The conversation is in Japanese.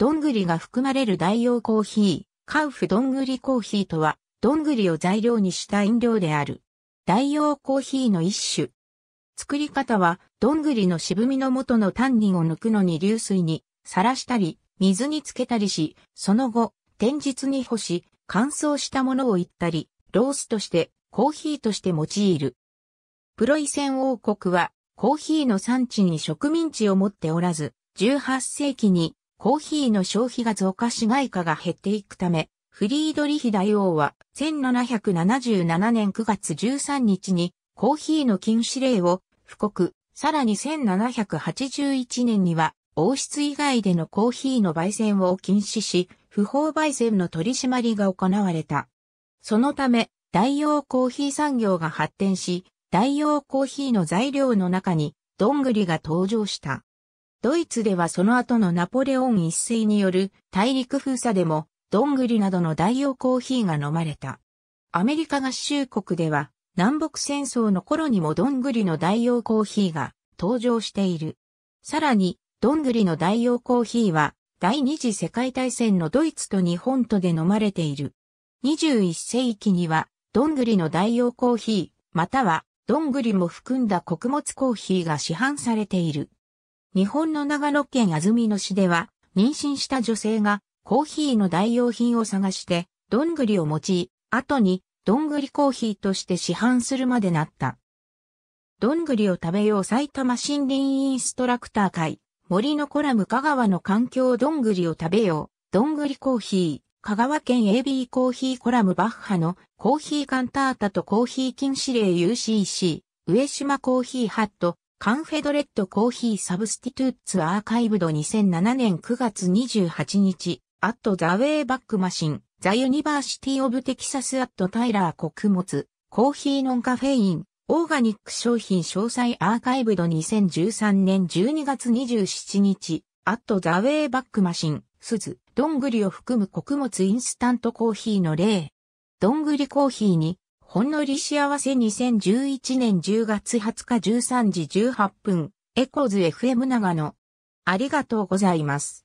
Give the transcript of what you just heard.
どんぐりが含まれる代用コーヒー、カウフどんぐりコーヒーとは、どんぐりを材料にした飲料である。代用コーヒーの一種。作り方は、どんぐりの渋みの元のタンニンを抜くのに流水に、さらしたり、水につけたりし、その後、天日に干し、乾燥したものをいったり、ロースとして、コーヒーとして用いる。プロイセン王国は、コーヒーの産地に植民地を持っておらず、18世紀にコーヒーの消費が増加し外貨が減っていくため、フリードリヒ大王は1777年9月13日にコーヒーの禁止令を布告、さらに1781年には王室以外でのコーヒーの焙煎を禁止し、不法焙煎の取り締まりが行われた。そのため、大王コーヒー産業が発展し、大王コーヒーの材料の中に、どんぐりが登場した。ドイツではその後のナポレオン一世による大陸封鎖でも、どんぐりなどの代用コーヒーが飲まれた。アメリカ合衆国では、南北戦争の頃にもどんぐりの代用コーヒーが登場している。さらに、どんぐりの代用コーヒーは、第二次世界大戦のドイツと日本とで飲まれている。21世紀には、どんぐりの代用コーヒー、または、どんぐりも含んだ穀物コーヒーが市販されている。日本の長野県安曇野市では、妊娠した女性がコーヒーの代用品を探して、どんぐりを持ち、後に、どんぐりコーヒーとして市販するまでなった。どんぐりを食べよう埼玉森林インストラクター会、森のコラム香川の環境どんぐりを食べよう、どんぐりコーヒー、香川県 AB コーヒーコラムバッハのコーヒーカンタータとコーヒー禁止令 UCC、上島コーヒーハット、カンフェドレットコーヒーサブスティトゥーツアーカイブド2007年9月28日、アットザウェイバックマシン、ザユニバーシティオブテキサスアットタイラー穀物、コーヒーノンカフェイン、オーガニック商品詳細アーカイブド2013年12月27日、アットザウェイバックマシン、スズ、どんぐりを含む穀物インスタントコーヒーの例。どんぐりコーヒーにほんのり幸せ2011年10月20日13時18分、エコーズ FM 長野。ありがとうございます。